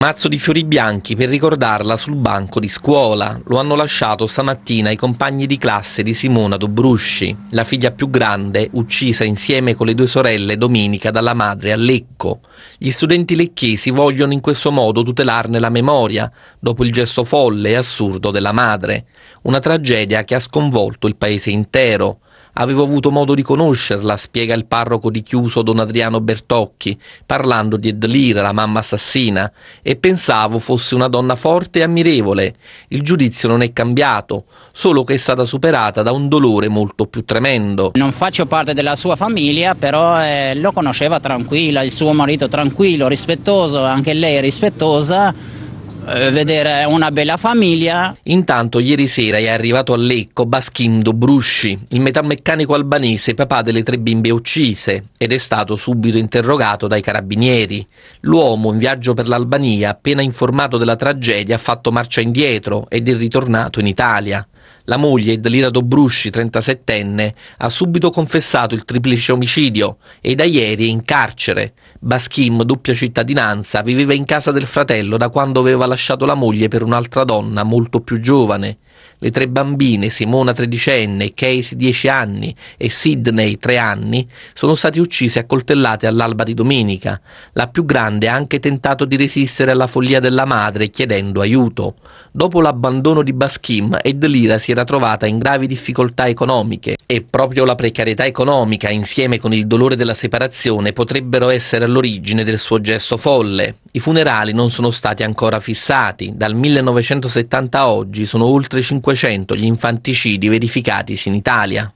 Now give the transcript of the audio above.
Mazzo di fiori bianchi per ricordarla sul banco di scuola, lo hanno lasciato stamattina i compagni di classe di Simona Dobrusci, la figlia più grande uccisa insieme con le due sorelle domenica dalla madre a Lecco. Gli studenti lecchesi vogliono in questo modo tutelarne la memoria, dopo il gesto folle e assurdo della madre, una tragedia che ha sconvolto il paese intero. Avevo avuto modo di conoscerla, spiega il parroco di Chiuso don Adriano Bertocchi, parlando di Edlira, la mamma assassina, e pensavo fosse una donna forte e ammirevole. Il giudizio non è cambiato, solo che è stata superata da un dolore molto più tremendo. Non faccio parte della sua famiglia, però eh, lo conosceva tranquilla, il suo marito tranquillo, rispettoso, anche lei rispettosa eh, vedere una bella famiglia. Intanto ieri sera è arrivato a Lecco Baschindo Brusci, il metalmeccanico albanese papà delle tre bimbe uccise ed è stato subito interrogato dai carabinieri. L'uomo in viaggio per l'Albania, appena informato della tragedia, ha fatto marcia indietro ed è ritornato in Italia. La moglie, Delira Dobrusci, 37enne, ha subito confessato il triplice omicidio e da ieri è in carcere. Baschim, doppia cittadinanza, viveva in casa del fratello da quando aveva lasciato la moglie per un'altra donna molto più giovane le tre bambine, Simona tredicenne, Casey dieci anni e Sidney tre anni, sono state uccise a coltellate all'alba di domenica. La più grande ha anche tentato di resistere alla follia della madre chiedendo aiuto. Dopo l'abbandono di Baskim, Edelira si era trovata in gravi difficoltà economiche e proprio la precarietà economica insieme con il dolore della separazione potrebbero essere all'origine del suo gesto folle. I funerali non sono stati ancora fissati, dal 1970 a oggi sono oltre 500 gli infanticidi verificatisi in Italia.